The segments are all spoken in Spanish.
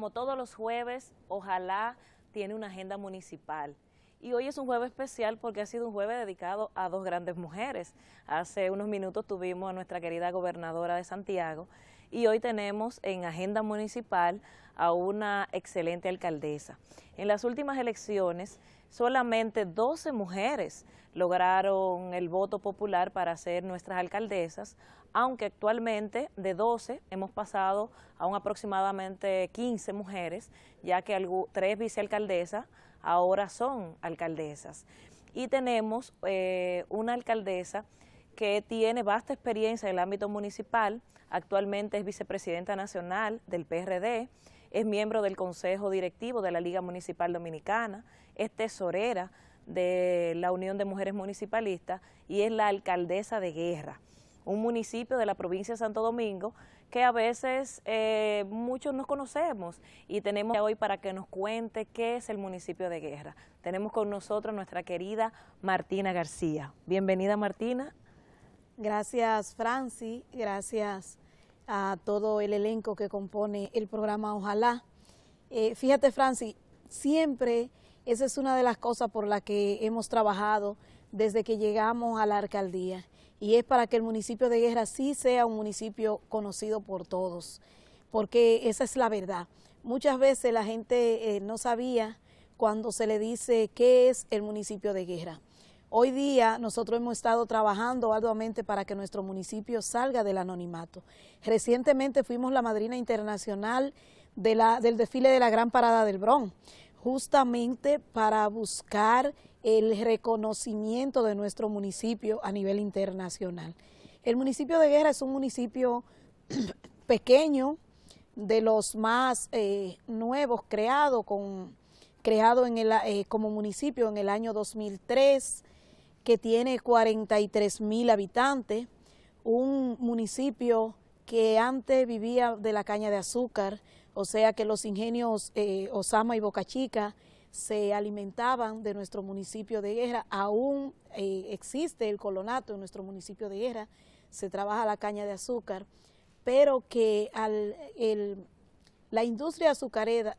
como todos los jueves, ojalá tiene una agenda municipal. Y hoy es un jueves especial porque ha sido un jueves dedicado a dos grandes mujeres. Hace unos minutos tuvimos a nuestra querida gobernadora de Santiago y hoy tenemos en agenda municipal a una excelente alcaldesa. En las últimas elecciones solamente 12 mujeres lograron el voto popular para ser nuestras alcaldesas aunque actualmente de 12 hemos pasado a un aproximadamente 15 mujeres, ya que tres vicealcaldesas ahora son alcaldesas. Y tenemos eh, una alcaldesa que tiene vasta experiencia en el ámbito municipal, actualmente es vicepresidenta nacional del PRD, es miembro del Consejo Directivo de la Liga Municipal Dominicana, es tesorera de la Unión de Mujeres Municipalistas y es la alcaldesa de Guerra un municipio de la provincia de Santo Domingo que a veces eh, muchos no conocemos y tenemos hoy para que nos cuente qué es el municipio de Guerra. Tenemos con nosotros nuestra querida Martina García. Bienvenida Martina. Gracias Franci, gracias a todo el elenco que compone el programa Ojalá. Eh, fíjate Franci, siempre esa es una de las cosas por las que hemos trabajado desde que llegamos a la alcaldía y es para que el municipio de Guerra sí sea un municipio conocido por todos, porque esa es la verdad. Muchas veces la gente eh, no sabía cuando se le dice qué es el municipio de Guerra. Hoy día nosotros hemos estado trabajando arduamente para que nuestro municipio salga del anonimato. Recientemente fuimos la madrina internacional del desfile de la Gran Parada del Bron, justamente para buscar el reconocimiento de nuestro municipio a nivel internacional. El municipio de Guerra es un municipio pequeño, de los más eh, nuevos creado, creado en el, eh, como municipio en el año 2003, que tiene 43 mil habitantes, un municipio que antes vivía de la caña de azúcar, o sea que los ingenios eh, Osama y Boca Chica se alimentaban de nuestro municipio de Guerra. Aún eh, existe el colonato en nuestro municipio de Guerra, se trabaja la caña de azúcar, pero que al, la industria azucarera,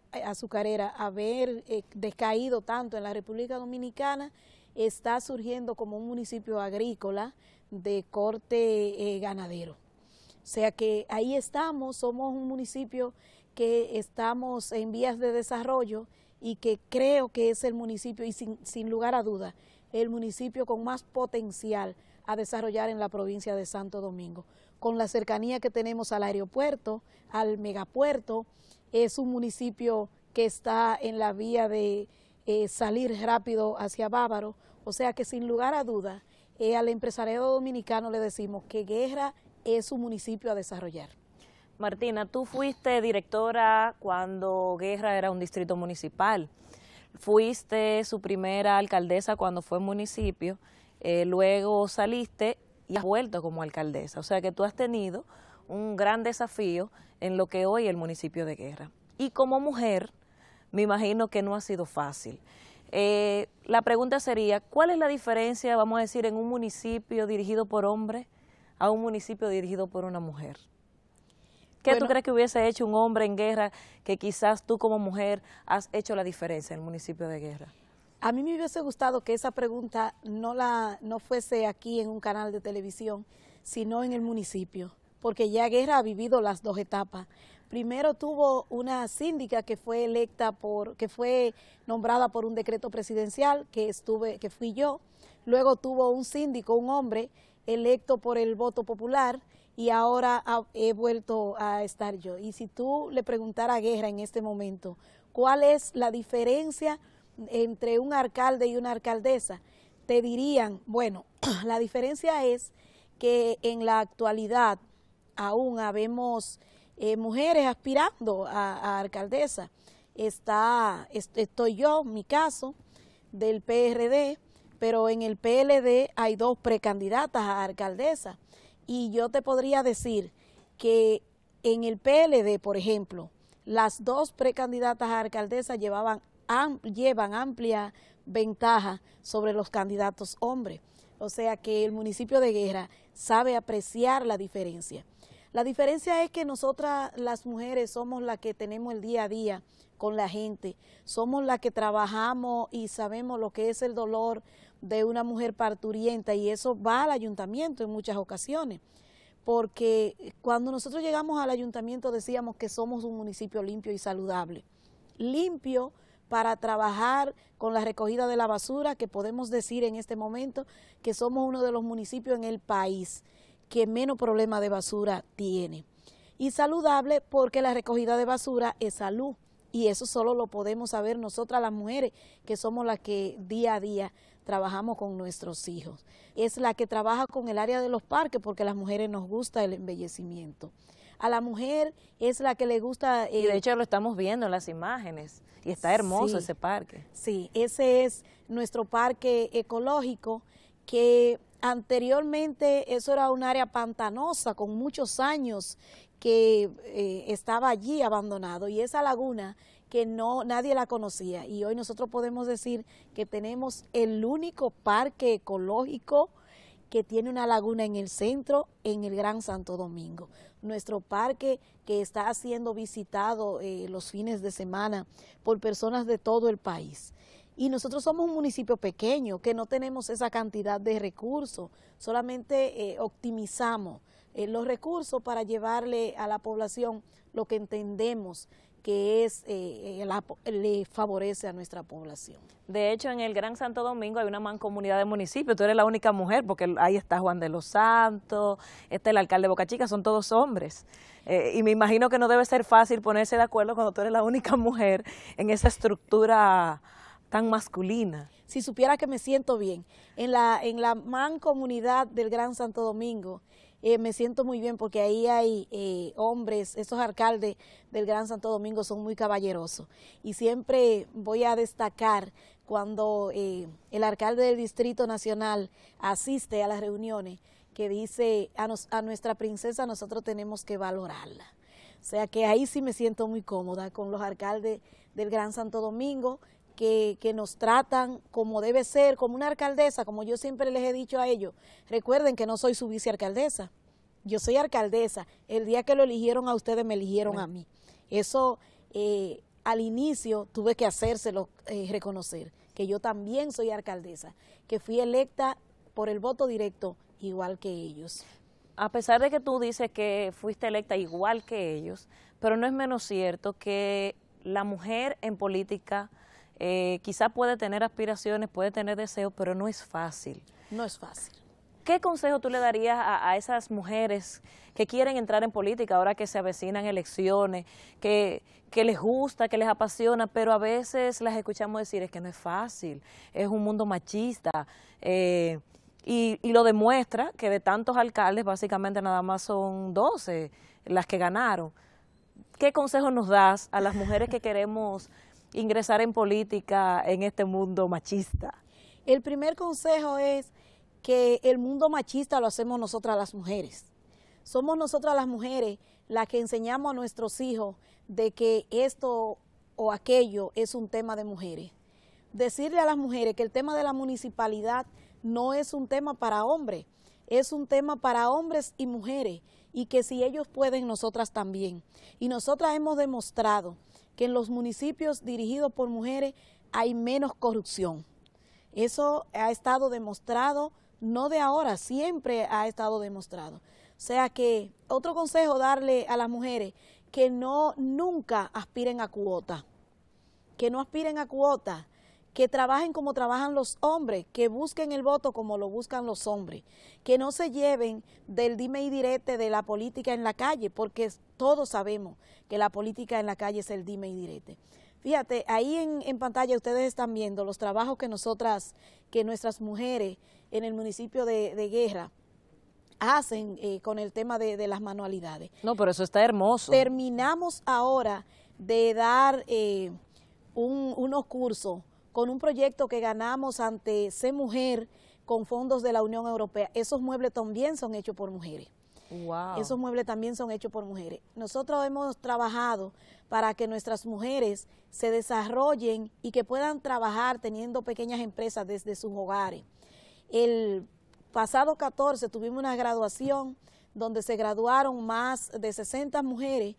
haber eh, decaído tanto en la República Dominicana, está surgiendo como un municipio agrícola de corte eh, ganadero. O sea que ahí estamos, somos un municipio que estamos en vías de desarrollo y que creo que es el municipio, y sin, sin lugar a duda, el municipio con más potencial a desarrollar en la provincia de Santo Domingo. Con la cercanía que tenemos al aeropuerto, al megapuerto, es un municipio que está en la vía de eh, salir rápido hacia Bávaro, o sea que sin lugar a duda, eh, al empresariado dominicano le decimos que Guerra es un municipio a desarrollar. Martina, tú fuiste directora cuando Guerra era un distrito municipal. Fuiste su primera alcaldesa cuando fue municipio. Eh, luego saliste y has vuelto como alcaldesa. O sea que tú has tenido un gran desafío en lo que hoy es el municipio de Guerra. Y como mujer, me imagino que no ha sido fácil. Eh, la pregunta sería, ¿cuál es la diferencia, vamos a decir, en un municipio dirigido por hombre a un municipio dirigido por una mujer? ¿Qué tú crees que hubiese hecho un hombre en guerra que quizás tú como mujer has hecho la diferencia en el municipio de Guerra? A mí me hubiese gustado que esa pregunta no, la, no fuese aquí en un canal de televisión, sino en el municipio, porque ya Guerra ha vivido las dos etapas. Primero tuvo una síndica que fue electa por, que fue nombrada por un decreto presidencial que estuve, que fui yo. Luego tuvo un síndico, un hombre, electo por el voto popular y ahora ah, he vuelto a estar yo. Y si tú le preguntara a Guerra en este momento, ¿cuál es la diferencia entre un alcalde y una alcaldesa? Te dirían, bueno, la diferencia es que en la actualidad aún habemos eh, mujeres aspirando a, alcaldesa. Está, estoy yo, mi caso, del PRD, pero en el PLD hay dos precandidatas a alcaldesa y yo te podría decir que en el PLD, por ejemplo, las dos precandidatas a alcaldesa llevaban, llevan amplia ventaja sobre los candidatos hombres. O sea que el municipio de Guerra sabe apreciar la diferencia. La diferencia es que nosotras las mujeres somos las que tenemos el día a día con la gente, somos las que trabajamos y sabemos lo que es el dolor de una mujer parturienta y eso va al ayuntamiento en muchas ocasiones porque cuando nosotros llegamos al ayuntamiento decíamos que somos un municipio limpio y saludable. Limpio para trabajar con la recogida de la basura, que podemos decir en este momento que somos uno de los municipios en el país que menos problema de basura tiene. Y saludable porque la recogida de basura es salud. Y eso solo lo podemos saber nosotras las mujeres, que somos las que día a día trabajamos con nuestros hijos. Es la que trabaja con el área de los parques porque a las mujeres nos gusta el embellecimiento. A la mujer es la que le gusta... y de hecho lo estamos viendo en las imágenes y está hermoso ese parque. Sí, ese es nuestro parque ecológico que anteriormente eso era un área pantanosa con muchos años que eh, estaba allí abandonado y esa laguna que no nadie la conocía y hoy nosotros podemos decir que tenemos el único parque ecológico que tiene una laguna en el centro, en el Gran Santo Domingo. Nuestro parque que está siendo visitado eh, los fines de semana por personas de todo el país. Y nosotros somos un municipio pequeño que no tenemos esa cantidad de recursos, solamente eh, optimizamos eh, los recursos para llevarle a la población lo que entendemos que es eh, eh, le favorece a nuestra población. De hecho, en el Gran Santo Domingo hay una mancomunidad de municipios, tú eres la única mujer, porque ahí está Juan de los Santos, está el alcalde de Boca Chica, son todos hombres. Eh, y me imagino que no debe ser fácil ponerse de acuerdo cuando tú eres la única mujer en esa estructura tan masculina. Si supiera que me siento bien, en la, en la mancomunidad del Gran Santo Domingo, eh, me siento muy bien porque ahí hay eh, hombres, esos alcaldes del Gran Santo Domingo son muy caballerosos y siempre voy a destacar cuando eh, el alcalde del Distrito Nacional asiste a las reuniones que dice a, a nuestra princesa nosotros tenemos que valorarla. O sea que ahí sí me siento muy cómoda con los alcaldes del Gran Santo Domingo que, nos tratan como debe ser, como una alcaldesa, como yo siempre les he dicho a ellos. Recuerden que no soy su vicealcaldesa, yo soy alcaldesa. El día que lo eligieron a ustedes, me eligieron a mí. Eso eh, al inicio tuve que hacérselo eh, reconocer, que yo también soy alcaldesa, que fui electa por el voto directo igual que ellos. A pesar de que tú dices que fuiste electa igual que ellos, pero no es menos cierto que la mujer en política eh, quizá puede tener aspiraciones, puede tener deseos, pero no es fácil. No es fácil. ¿Qué consejo tú le darías a, esas mujeres que quieren entrar en política ahora que se avecinan elecciones, que, les gusta, que les apasiona, pero a veces las escuchamos decir es que no es fácil, es un mundo machista? Eh, y, y, lo demuestra que de tantos alcaldes, básicamente nada más son 12 las que ganaron. ¿Qué consejo nos das a las mujeres que queremos ingresar en política en este mundo machista? El primer consejo es que el mundo machista lo hacemos nosotras las mujeres. Somos nosotras las mujeres las que enseñamos a nuestros hijos de que esto o aquello es un tema de mujeres. Decirle a las mujeres que el tema de la municipalidad no es un tema para hombres, es un tema para hombres y mujeres y que si ellos pueden, nosotras también. Y nosotras hemos demostrado que en los municipios dirigidos por mujeres hay menos corrupción. Eso ha estado demostrado, no de ahora, siempre ha estado demostrado. O sea que otro consejo darle a las mujeres que no nunca aspiren a cuota, que no aspiren a cuota, que trabajen como trabajan los hombres, que busquen el voto como lo buscan los hombres, que no se lleven del dime y direte de la política en la calle, porque todos sabemos que la política en la calle es el dime y direte. Fíjate, ahí en, pantalla ustedes están viendo los trabajos que nosotras, que nuestras mujeres en el municipio de, Guerra, hacen eh, con el tema de, las manualidades. No, pero eso está hermoso. Terminamos ahora de dar eh, unos cursos con un proyecto que ganamos ante C Mujer con fondos de la Unión Europea. Esos muebles también son hechos por mujeres. Wow. Esos muebles también son hechos por mujeres. Nosotros hemos trabajado para que nuestras mujeres se desarrollen y que puedan trabajar teniendo pequeñas empresas desde sus hogares. El pasado 14 tuvimos una graduación donde se graduaron más de 60 mujeres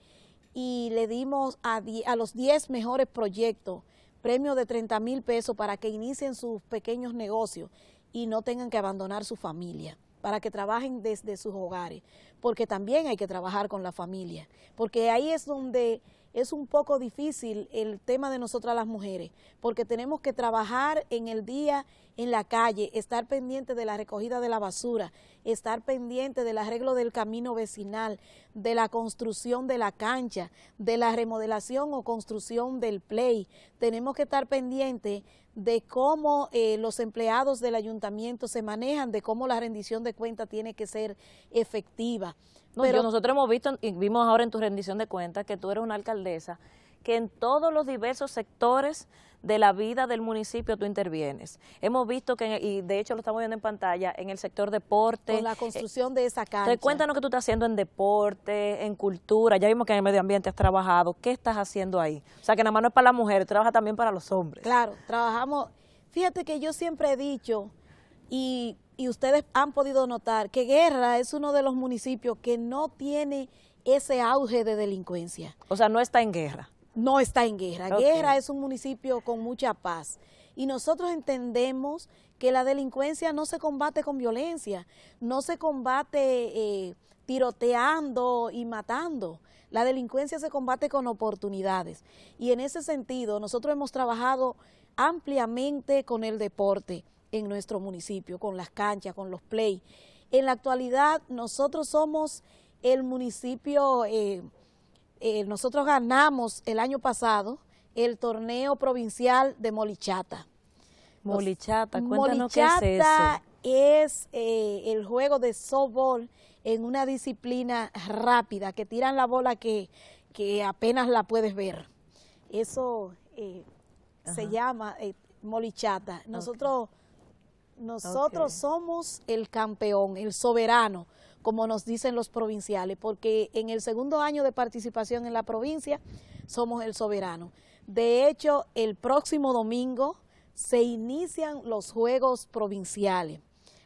y le dimos a los 10 mejores proyectos premio de 30 mil pesos para que inicien sus pequeños negocios y no tengan que abandonar su familia para que trabajen desde sus hogares, porque también hay que trabajar con la familia, porque ahí es donde es un poco difícil el tema de nosotras las mujeres, porque tenemos que trabajar en el día, en la calle, estar pendiente de la recogida de la basura, estar pendiente del arreglo del camino vecinal, de la construcción de la cancha, de la remodelación o construcción del play. Tenemos que estar pendiente de cómo eh, los empleados del ayuntamiento se manejan, de cómo la rendición de cuentas tiene que ser efectiva. Pero, nosotros hemos visto y vimos ahora en tu rendición de cuentas que tú eres una alcaldesa que en todos los diversos sectores de la vida del municipio tú intervienes. Hemos visto que, y de hecho lo estamos viendo en pantalla, en el sector deporte. Con la eh, construcción de esa casa, Entonces, cuéntanos qué tú estás haciendo en deporte, en cultura, ya vimos que en el medio ambiente has trabajado, ¿qué estás haciendo ahí? O sea, que nada más no es para las mujeres, trabaja también para los hombres. Claro, trabajamos, fíjate que yo siempre he dicho, y, y ustedes han podido notar, que Guerra es uno de los municipios que no tiene ese auge de delincuencia. O sea, no está en guerra no está en guerra. Guerra es un municipio con mucha paz. Y nosotros entendemos que la delincuencia no se combate con violencia, no se combate eh, tiroteando y matando. La delincuencia se combate con oportunidades. Y en ese sentido, nosotros hemos trabajado ampliamente con el deporte en nuestro municipio, con las canchas, con los play. En la actualidad, nosotros somos el municipio... Eh, eh, nosotros ganamos el año pasado el torneo provincial de Molichata. Molichata, cuéntanos qué es eso. es eh, el juego de softball en una disciplina rápida, que tiran la bola que, apenas la puedes ver. Eso eh, se llama Molichata. Nosotros, nosotros somos el campeón, el soberano como nos dicen los provinciales, porque en el segundo año de participación en la provincia somos el soberano. De hecho, el próximo domingo se inician los Juegos Provinciales.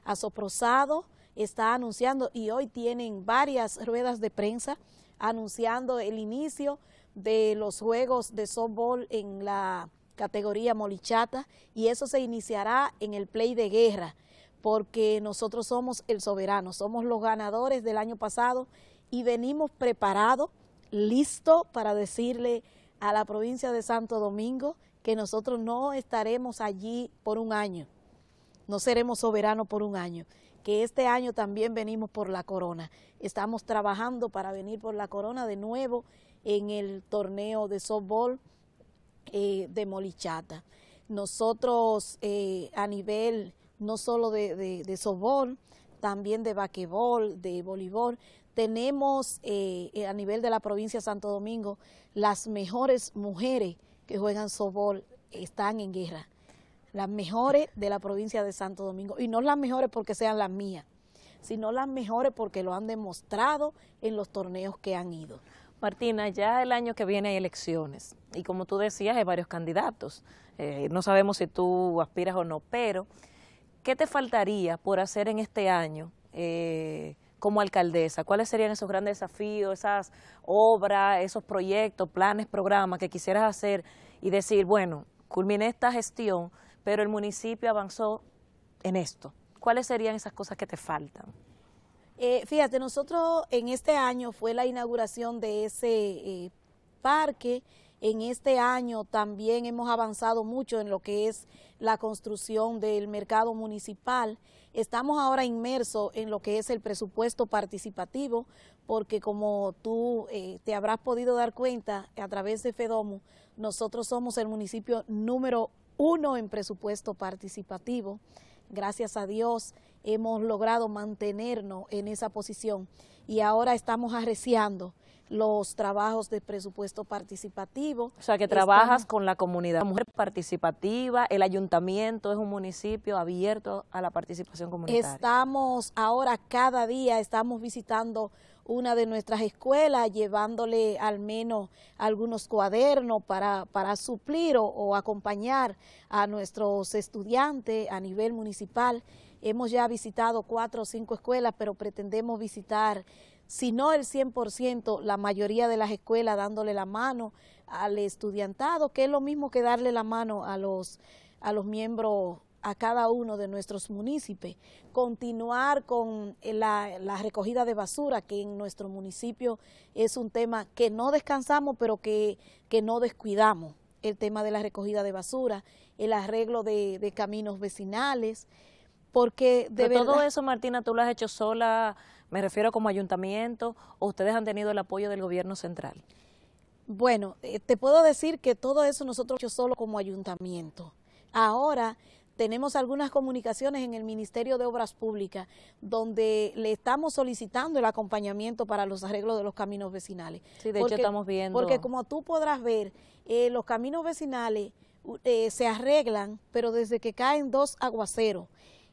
Asoprosado está anunciando y hoy tienen varias ruedas de prensa anunciando el inicio de los Juegos de Softball en la categoría Molichata y eso se iniciará en el Play de Guerra porque nosotros somos el soberano, somos los ganadores del año pasado y venimos preparados, listos para decirle a la provincia de Santo Domingo que nosotros no estaremos allí por un año, no seremos soberanos por un año, que este año también venimos por la corona. Estamos trabajando para venir por la corona de nuevo en el torneo de softball eh, de Molichata. Nosotros eh, a nivel no solo de, de, softball, también de vaquebol, de voleibol. Tenemos eh, eh, a nivel de la provincia de Santo Domingo las mejores mujeres que juegan softball están en guerra. Las mejores de la provincia de Santo Domingo. Y no las mejores porque sean las mías, sino las mejores porque lo han demostrado en los torneos que han ido. Martina, ya el año que viene hay elecciones y como tú decías hay varios candidatos. Eh, no sabemos si tú aspiras o no, pero ¿qué te faltaría por hacer en este año eh, como alcaldesa? ¿Cuáles serían esos grandes desafíos, esas obras, esos proyectos, planes, programas que quisieras hacer y decir, bueno, culminé esta gestión, pero el municipio avanzó en esto? ¿Cuáles serían esas cosas que te faltan? Eh, fíjate, nosotros en este año fue la inauguración de ese eh, parque en este año también hemos avanzado mucho en lo que es la construcción del mercado municipal. Estamos ahora inmersos en lo que es el presupuesto participativo, porque como tú eh, te habrás podido dar cuenta a través de FEDOMU, nosotros somos el municipio número uno en presupuesto participativo. Gracias a Dios hemos logrado mantenernos en esa posición y ahora estamos arreciando los trabajos de presupuesto participativo. O sea, que trabajas con la comunidad. mujer participativa, el ayuntamiento es un municipio abierto a la participación comunitaria. Estamos ahora cada día, estamos visitando una de nuestras escuelas, llevándole al menos algunos cuadernos para, para suplir o acompañar a nuestros estudiantes a nivel municipal. Hemos ya visitado cuatro o cinco escuelas, pero pretendemos visitar, si no el 100%, la mayoría de las escuelas dándole la mano al estudiantado, que es lo mismo que darle la mano a los, a los miembros a cada uno de nuestros municipios, continuar con eh, la, recogida de basura, que en nuestro municipio es un tema que no descansamos, pero que, no descuidamos, el tema de la recogida de basura, el arreglo de caminos vecinales, porque de todo eso, Martina, tú lo has hecho sola, me refiero como ayuntamiento, o ustedes han tenido el apoyo del gobierno central. Bueno, eh, te puedo decir que todo eso nosotros hemos hecho solo como ayuntamiento. Ahora tenemos algunas comunicaciones en el Ministerio de Obras Públicas donde le estamos solicitando el acompañamiento para los arreglos de los caminos vecinales. Sí, de hecho estamos viendo. Porque como tú podrás ver, eh, los caminos vecinales eh, se arreglan, pero desde que caen dos aguaceros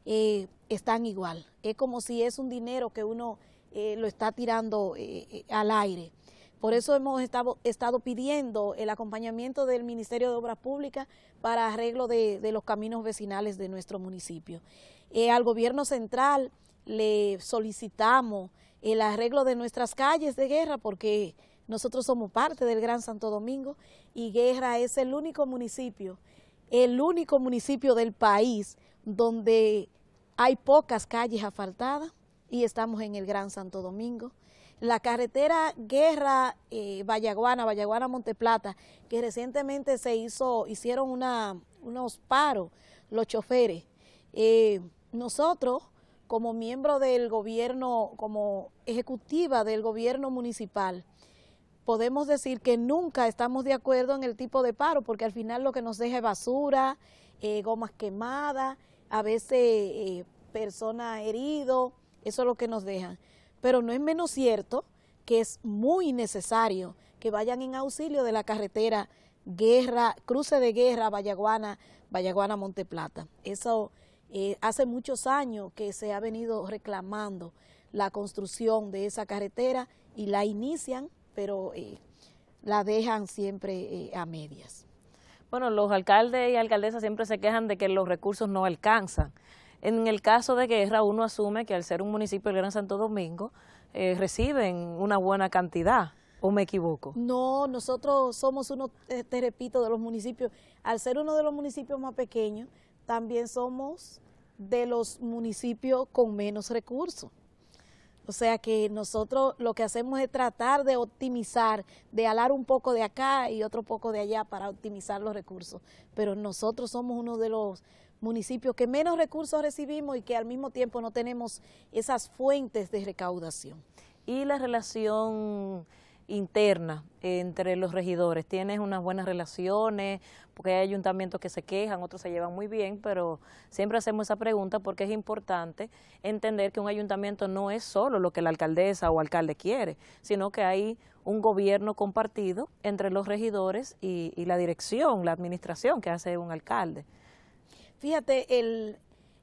eh, están igual. Es como si es un dinero que uno eh, lo está tirando eh, al aire. Por eso hemos estado, pidiendo el acompañamiento del Ministerio de Obras Públicas para arreglo de, de los caminos vecinales de nuestro municipio. al gobierno central le solicitamos el arreglo de nuestras calles de guerra porque nosotros somos parte del Gran Santo Domingo y Guerra es el único municipio, el único municipio del país donde hay pocas calles asfaltadas y estamos en el Gran Santo Domingo. La carretera Guerra eh, Vallaguana, Vallaguana Monteplata, que recientemente se hizo, hicieron unos paros los choferes. Eh, nosotros, como miembro del gobierno, como ejecutiva del gobierno municipal, podemos decir que nunca estamos de acuerdo en el tipo de paro, porque al final lo que nos deja es basura, eh, gomas quemadas, a veces eh, personas heridas, eso es lo que nos dejan. Pero no es menos cierto que es muy necesario que vayan en auxilio de la carretera Guerra, Cruce de Guerra, Vallaguana, Vallaguana, Monteplata. Eso eh, hace muchos años que se ha venido reclamando la construcción de esa carretera y la inician, pero eh, la dejan siempre a medias. Bueno, los alcaldes y alcaldesas siempre se quejan de que los recursos no alcanzan. En el caso de Guerra, uno asume que al ser un municipio del Gran Santo Domingo, eh, reciben una buena cantidad. ¿O me equivoco? No, nosotros somos uno, te este, repito, de los municipios. Al ser uno de los municipios más pequeños, también somos de los municipios con menos recursos. O sea que nosotros lo que hacemos es tratar de optimizar, de alar un poco de acá y otro poco de allá para optimizar los recursos. Pero nosotros somos uno de los municipios que menos recursos recibimos y que al mismo tiempo no tenemos esas fuentes de recaudación. Y la relación interna entre los regidores. Tienes unas buenas relaciones, porque hay ayuntamientos que se quejan, otros se llevan muy bien, pero siempre hacemos esa pregunta porque es importante entender que un ayuntamiento no es solo lo que la alcaldesa o alcalde quiere, sino que hay un gobierno compartido entre los regidores y, la dirección, la administración que hace un alcalde. Fíjate, el,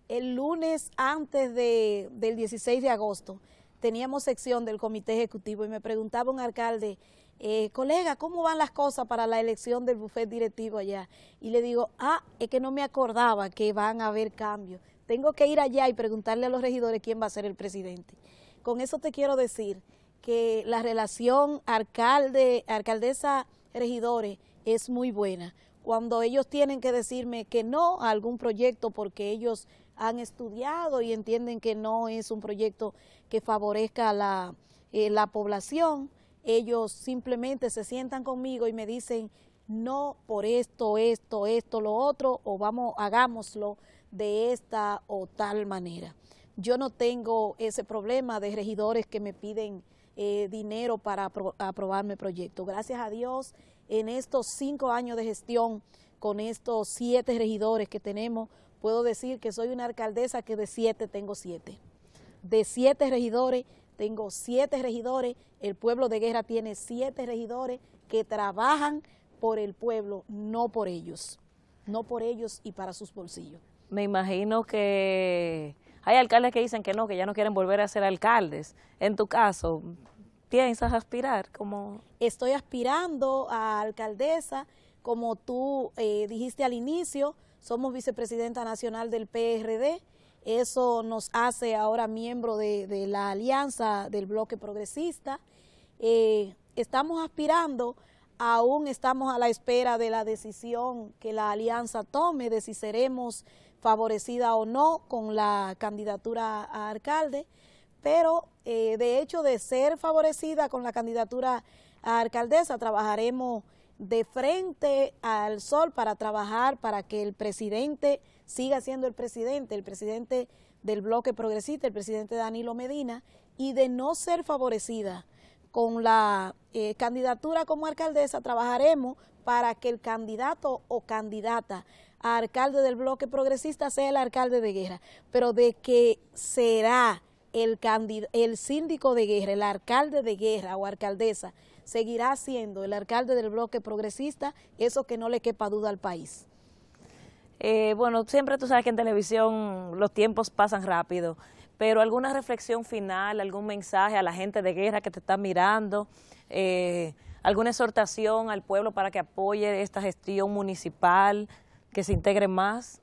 el lunes antes de, del 16 de agosto, teníamos sección del comité ejecutivo y me preguntaba un alcalde, eh, colega, ¿cómo van las cosas para la elección del bufet directivo allá? Y le digo, ah, es que no me acordaba que van a haber cambios. Tengo que ir allá y preguntarle a los regidores quién va a ser el presidente. Con eso te quiero decir que la relación alcalde, alcaldesa regidores es muy buena. Cuando ellos tienen que decirme que no a algún proyecto porque ellos han estudiado y entienden que no es un proyecto que favorezca a eh, la, población, ellos simplemente se sientan conmigo y me dicen, no por esto, esto, esto, lo otro, o vamos, hagámoslo de esta o tal manera. Yo no tengo ese problema de regidores que me piden eh, dinero para aprobarme aprobar proyecto. Gracias a Dios, en estos cinco años de gestión, con estos siete regidores que tenemos, puedo decir que soy una alcaldesa que de siete tengo siete. De siete regidores, tengo siete regidores. El pueblo de Guerra tiene siete regidores que trabajan por el pueblo, no por ellos. No por ellos y para sus bolsillos. Me imagino que hay alcaldes que dicen que no, que ya no quieren volver a ser alcaldes. En tu caso, ¿piensas aspirar como...? Estoy aspirando a alcaldesa, como tú eh, dijiste al inicio, somos vicepresidenta nacional del PRD, eso nos hace ahora miembro de, la alianza del bloque progresista. Eh, estamos aspirando, aún estamos a la espera de la decisión que la alianza tome, de si seremos favorecida o no con la candidatura a alcalde, pero eh, de hecho de ser favorecida con la candidatura a alcaldesa trabajaremos de frente al sol para trabajar para que el presidente siga siendo el presidente, el presidente del bloque progresista, el presidente Danilo Medina, y de no ser favorecida con la eh, candidatura como alcaldesa, trabajaremos para que el candidato o candidata a alcalde del bloque progresista sea el alcalde de guerra, pero de que será el, el síndico de guerra, el alcalde de guerra o alcaldesa, seguirá siendo el alcalde del bloque progresista, eso que no le quepa duda al país. Eh, bueno, siempre tú sabes que en televisión los tiempos pasan rápido, pero alguna reflexión final, algún mensaje a la gente de guerra que te está mirando, eh, alguna exhortación al pueblo para que apoye esta gestión municipal, que se integre más.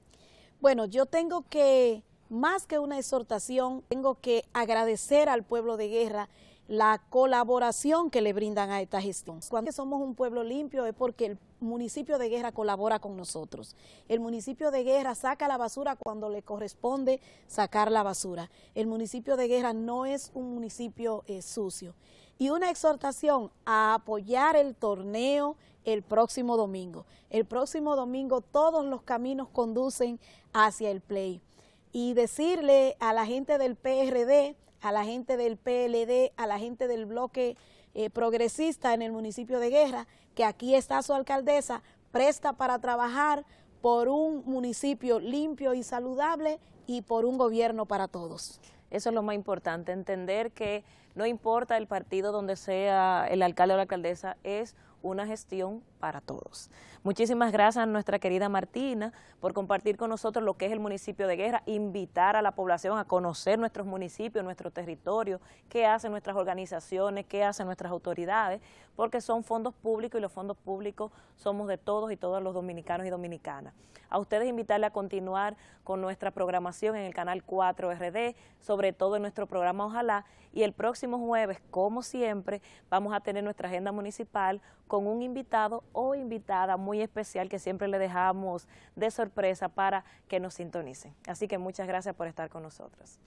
Bueno, yo tengo que más que una exhortación, tengo que agradecer al pueblo de guerra la colaboración que le brindan a esta gestión. Cuando somos un pueblo limpio es porque el municipio de Guerra colabora con nosotros. El municipio de Guerra saca la basura cuando le corresponde sacar la basura. El municipio de Guerra no es un municipio eh, sucio. Y una exhortación a apoyar el torneo el próximo domingo. El próximo domingo todos los caminos conducen hacia el play y decirle a la gente del PRD, a la gente del PLD, a la gente del bloque eh, progresista en el municipio de Guerra, que aquí está su alcaldesa, presta para trabajar por un municipio limpio y saludable y por un gobierno para todos. Eso es lo más importante, entender que no importa el partido donde sea el alcalde o la alcaldesa, es una gestión para todos. Muchísimas gracias a nuestra querida Martina por compartir con nosotros lo que es el municipio de Guerra, invitar a la población a conocer nuestros municipios, nuestro territorio, qué hacen nuestras organizaciones, qué hacen nuestras autoridades, porque son fondos públicos y los fondos públicos somos de todos y todas los dominicanos y dominicanas. A ustedes invitarle a continuar con nuestra programación en el canal 4 RD, sobre todo en nuestro programa Ojalá, y el próximo jueves, como siempre, vamos a tener nuestra agenda municipal con un invitado o invitada muy especial que siempre le dejamos de sorpresa para que nos sintonicen. Así que muchas gracias por estar con nosotros.